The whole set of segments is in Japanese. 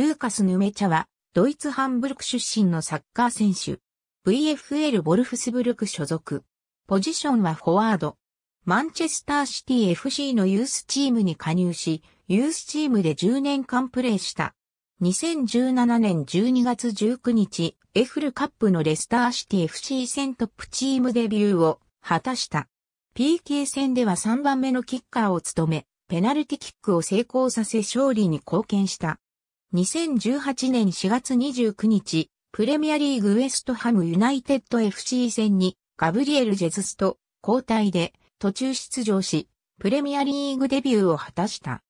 ルーカス・ヌメチャは、ドイツ・ハンブルク出身のサッカー選手。VFL ボルフスブルク所属。ポジションはフォワード。マンチェスターシティ FC のユースチームに加入し、ユースチームで10年間プレーした。2017年12月19日、エフルカップのレスターシティ FC 戦トップチームデビューを果たした。PK 戦では3番目のキッカーを務め、ペナルティキックを成功させ勝利に貢献した。2018年4月29日、プレミアリーグウエストハムユナイテッド FC 戦にガブリエル・ジェズスと交代で途中出場し、プレミアリーグデビューを果たした。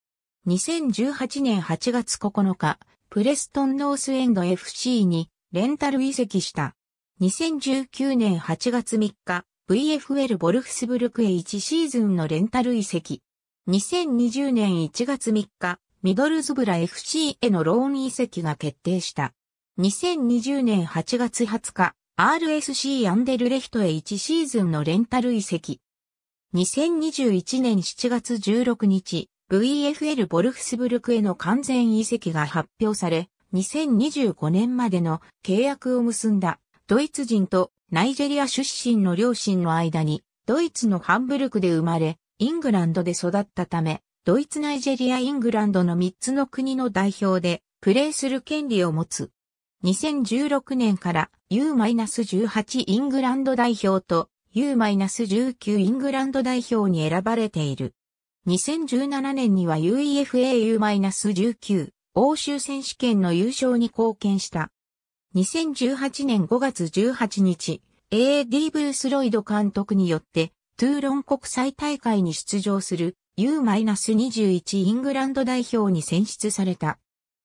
2018年8月9日、プレストンノースエンド FC にレンタル移籍した。2019年8月3日、VFL ボルフスブルクへ1シーズンのレンタル移籍。2020年1月3日、ミドルズブラ FC へのローン移籍が決定した。2020年8月20日、RSC アンデルレヒトへ1シーズンのレンタル移籍。2021年7月16日、VFL ボルフスブルクへの完全移籍が発表され、2025年までの契約を結んだドイツ人とナイジェリア出身の両親の間にドイツのハンブルクで生まれ、イングランドで育ったため、ドイツナイジェリアイングランドの3つの国の代表でプレーする権利を持つ。2016年から U-18 イングランド代表と U-19 イングランド代表に選ばれている。2017年には UEFAU-19 欧州選手権の優勝に貢献した。2018年5月18日、AD ブースロイド監督によってトゥーロン国際大会に出場する U-21 イングランド代表に選出された。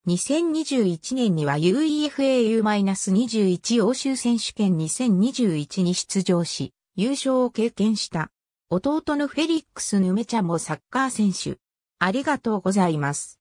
2021年には UEFAU-21 欧州選手権2021に出場し、優勝を経験した。弟のフェリックス・ヌメチャもサッカー選手。ありがとうございます。